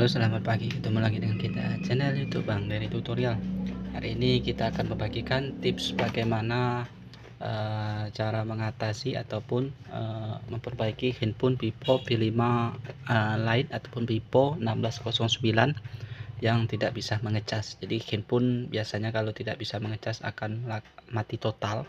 Halo selamat pagi ketemu lagi dengan kita channel youtube Bang dari tutorial hari ini kita akan membagikan tips bagaimana uh, cara mengatasi ataupun uh, memperbaiki handphone Vivo V5 uh, eh, Lite ataupun Vivo 1609 yang tidak bisa mengecas jadi handphone biasanya kalau tidak bisa mengecas akan mati total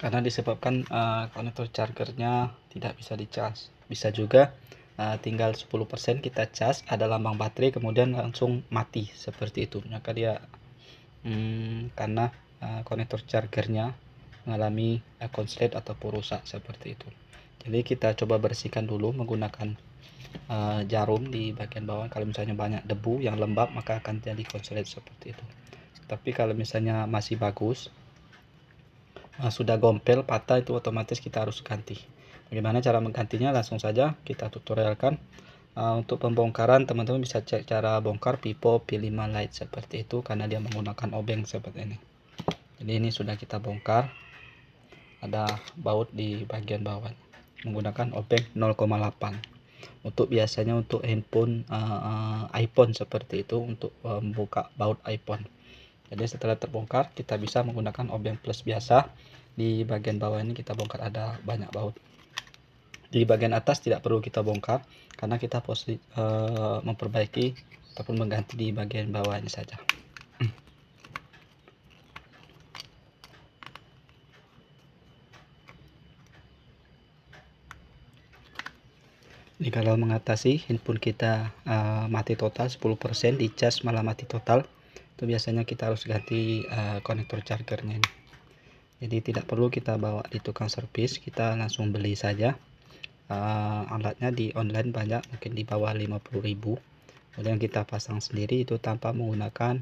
karena disebabkan uh, konektor chargernya tidak bisa dicas bisa juga Eh, tinggal 10% kita cas ada lambang baterai kemudian langsung mati seperti itu maka dia hmm, karena uh, konektor chargernya mengalami uh, konslet ataupun rusak seperti itu jadi kita coba bersihkan dulu menggunakan uh, jarum di bagian bawah kalau misalnya banyak debu yang lembab maka akan jadi konslet seperti itu tapi kalau misalnya masih bagus uh, sudah gompel patah itu otomatis kita harus ganti Bagaimana cara menggantinya? Langsung saja kita tutorialkan. Uh, untuk pembongkaran teman-teman bisa cek cara bongkar pipo P5 light seperti itu karena dia menggunakan obeng seperti ini. Jadi ini sudah kita bongkar. Ada baut di bagian bawah menggunakan obeng 0,8. Untuk biasanya untuk handphone uh, uh, iPhone seperti itu untuk membuka baut iPhone. Jadi setelah terbongkar kita bisa menggunakan obeng plus biasa. Di bagian bawah ini kita bongkar ada banyak baut di bagian atas tidak perlu kita bongkar karena kita posisi uh, memperbaiki ataupun mengganti di bagian bawah ini saja Ini kalau mengatasi handphone kita uh, mati total 10% di charge malah mati total itu biasanya kita harus ganti uh, konektor chargernya ini. Jadi tidak perlu kita bawa di tukang servis, kita langsung beli saja uh, alatnya di online banyak mungkin di bawah 50000 kemudian kita pasang sendiri itu tanpa menggunakan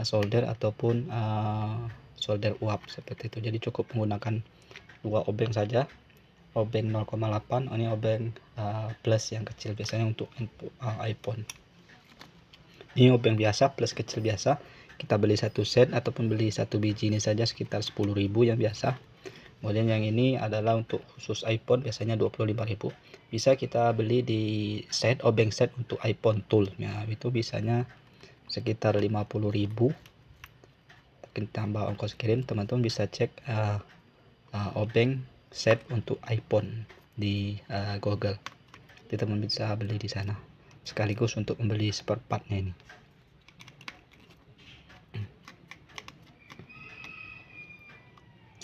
uh, solder ataupun uh, solder uap seperti itu jadi cukup menggunakan dua obeng saja obeng 0,8 ini obeng uh, plus yang kecil biasanya untuk uh, iPhone ini obeng biasa plus kecil biasa kita beli satu set ataupun beli satu biji ini saja sekitar 10.000 yang biasa kemudian yang ini adalah untuk khusus iPhone biasanya 25.000 bisa kita beli di set obeng oh, set untuk iPhone tool ya itu bisanya sekitar 50.000 mungkin tambah ongkos kirim teman-teman bisa cek uh, eh, uh, eh, obeng oh, set untuk iPhone di uh, Google jadi teman bisa beli di sana sekaligus untuk membeli spare partnya ini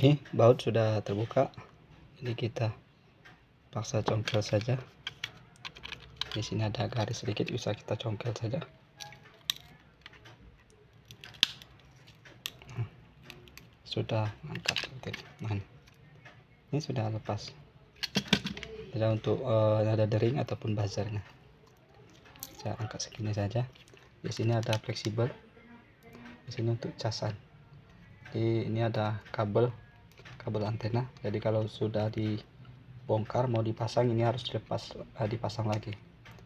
ini baut sudah terbuka jadi kita paksa congkel saja di sini ada garis sedikit bisa kita congkel saja hmm, sudah angkat nah, ini sudah lepas ada untuk uh, eh, ada dering ataupun bazarnya saya angkat segini saja di sini ada fleksibel di sini untuk casan di ini ada kabel kabel antena jadi kalau sudah dibongkar mau dipasang ini harus dilepas eh, dipasang lagi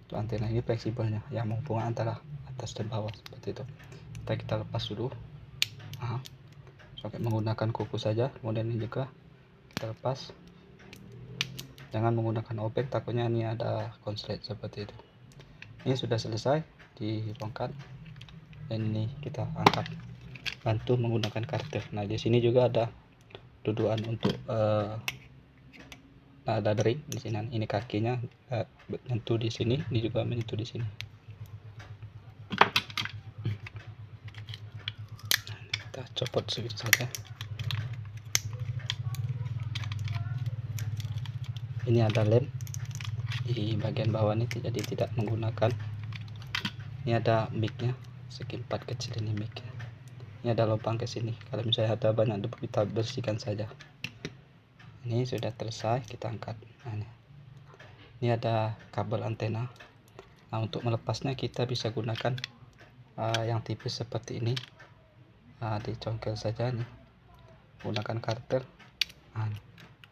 itu antena ini fleksibelnya yang menghubungkan antara atas dan bawah seperti itu kita kita lepas dulu nah, pakai menggunakan kuku saja kemudian ini juga kita lepas jangan menggunakan obeng takutnya ini ada konslet seperti itu ini sudah selesai dibongkar dan ini kita angkat bantu menggunakan karter nah di sini juga ada duduan untuk uh, eh, ada di sini ini kakinya uh, di sini ini juga menyentuh di sini kita copot segitu saja ini ada lem di bagian bawah ini jadi tidak menggunakan ini ada micnya segi empat kecil ini micnya ini ada lubang ke sini kalau misalnya ada banyak debu kita bersihkan saja ini sudah selesai kita angkat nah, ini. ini ada kabel antena nah untuk melepasnya kita bisa gunakan uh, yang tipis seperti ini uh, ah, dicongkel saja nih gunakan karter nah,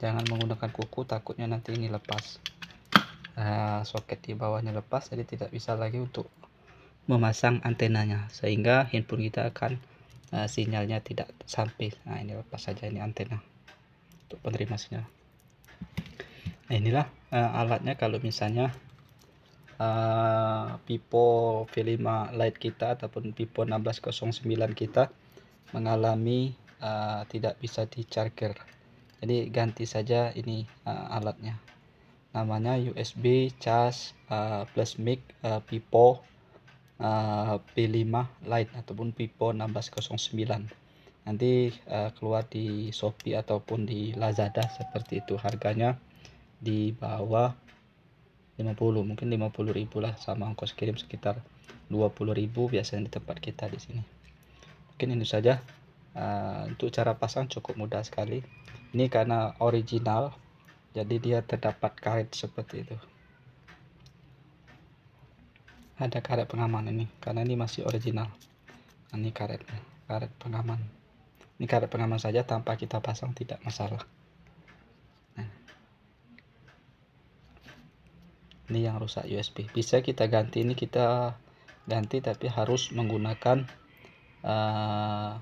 jangan menggunakan kuku takutnya nanti ini lepas uh, soket di bawahnya lepas jadi tidak bisa lagi untuk memasang antenanya sehingga handphone kita akan Eh, sinyalnya tidak sampai nah ini lepas saja ini antena untuk penerima sinyal nah, inilah uh, alatnya kalau misalnya uh, eh, pipo V5 light kita ataupun pipo 1609 kita mengalami uh, tidak bisa di charger jadi ganti saja ini uh, alatnya namanya USB charge uh, plus mic uh, pipo Eh, P5 Light ataupun Vivo 1609 nanti eh, keluar di Shopee ataupun di Lazada seperti itu harganya di bawah 50 mungkin 50.000 lah sama ongkos kirim sekitar 20.000 biasanya di tempat kita di sini mungkin ini saja eh, untuk cara pasang cukup mudah sekali ini karena original jadi dia terdapat karet seperti itu ada karet pengaman ini karena ini masih original nah, ini karetnya karet pengaman ini karet pengaman saja tanpa kita pasang tidak masalah nah. ini yang rusak USB bisa kita ganti ini kita ganti tapi harus menggunakan uh,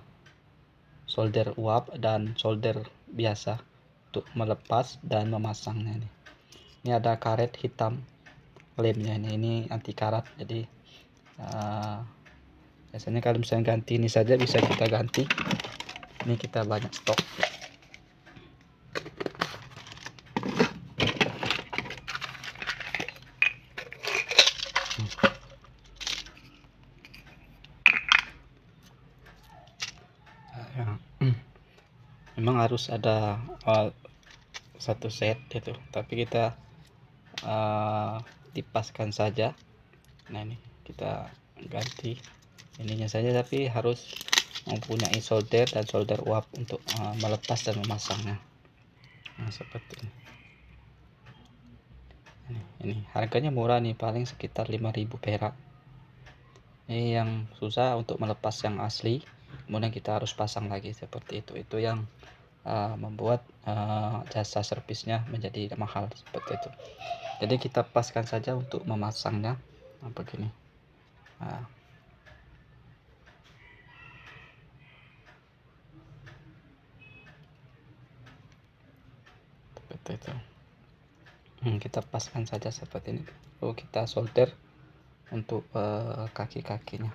solder uap dan solder biasa untuk melepas dan memasangnya nih. ini ada karet hitam ya ini ini anti karat jadi uh, biasanya kalau misalnya ganti ini saja bisa kita ganti ini kita banyak stok hmm. ya. memang harus ada uh, satu set itu tapi kita uh, dipaskan saja nah ini kita ganti ininya saja tapi harus mempunyai solder dan solder uap untuk uh, melepas dan memasangnya nah seperti ini ini, ini harganya murah nih paling sekitar 5000 perak ini yang susah untuk melepas yang asli kemudian kita harus pasang lagi seperti itu itu yang uh, membuat uh, jasa servisnya menjadi mahal seperti itu jadi kita paskan saja untuk memasangnya nah, begini nah. seperti itu hmm, kita paskan saja seperti ini lalu oh, kita solder untuk uh, kaki-kakinya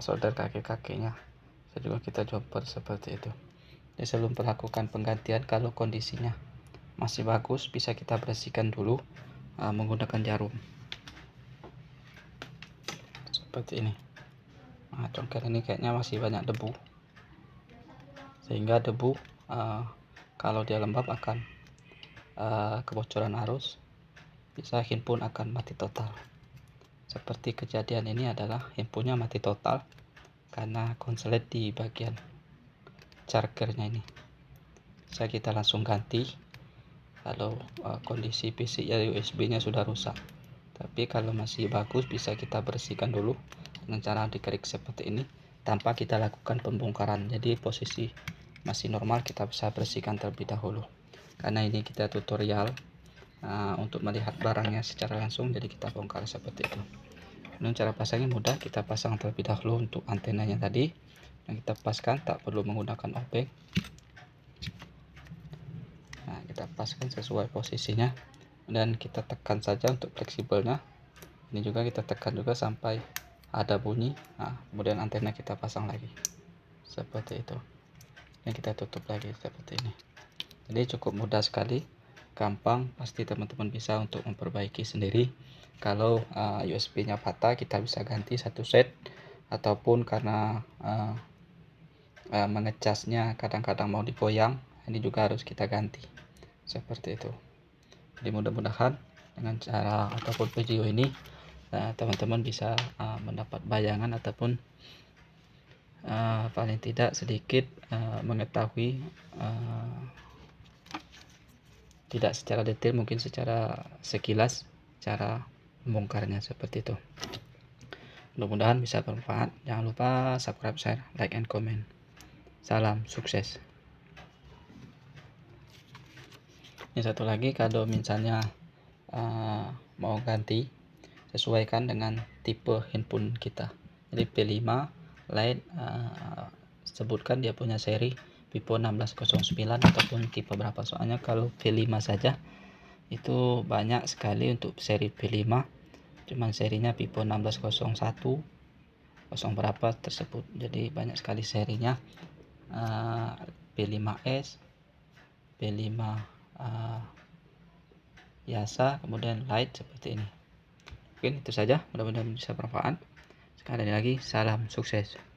Solder kaki-kakinya saya juga kita jumper seperti itu ya sebelum melakukan penggantian kalau kondisinya masih bagus bisa kita bersihkan dulu uh, menggunakan jarum seperti ini nah congkel ini kayaknya masih banyak debu sehingga debu uh, kalau dia lembab akan uh, kebocoran arus bisa pun akan mati total seperti kejadian ini adalah handphonenya mati total karena konslet di bagian chargernya ini Saya kita langsung ganti kalau uh, kondisi PC ya USB nya sudah rusak tapi kalau masih bagus bisa kita bersihkan dulu dengan cara dikerik seperti ini tanpa kita lakukan pembongkaran jadi posisi masih normal kita bisa bersihkan terlebih dahulu karena ini kita tutorial Ah, untuk melihat barangnya secara langsung jadi kita bongkar seperti itu dan cara pasangnya mudah kita pasang terlebih dahulu untuk antenanya tadi dan kita paskan tak perlu menggunakan obeng nah kita paskan sesuai posisinya dan kita tekan saja untuk fleksibelnya ini juga kita tekan juga sampai ada bunyi nah, kemudian antena kita pasang lagi seperti itu dan kita tutup lagi seperti ini jadi cukup mudah sekali gampang pasti teman-teman bisa untuk memperbaiki sendiri kalau uh, USB-nya patah kita bisa ganti satu set ataupun karena uh, uh, mengecasnya kadang-kadang mau digoyang ini juga harus kita ganti seperti itu jadi mudah-mudahan dengan cara ataupun video ini uh, teman-teman uh, bisa uh, mendapat bayangan ataupun uh, paling tidak sedikit uh, mengetahui uh, tidak secara detail mungkin secara sekilas cara membongkarnya seperti itu mudah-mudahan bisa bermanfaat jangan lupa subscribe share like and comment salam sukses ini satu lagi kado misalnya uh, mau ganti sesuaikan dengan tipe handphone kita jadi P5 lain uh, eh, sebutkan dia punya seri Vivo 1609 ataupun tipe berapa soalnya kalau V5 saja itu banyak sekali untuk seri V5 cuman serinya Vivo 1601 kosong berapa tersebut jadi banyak sekali serinya uh, P5S P5 uh, biasa kemudian light seperti ini mungkin itu saja mudah-mudahan bisa bermanfaat sekali lagi salam sukses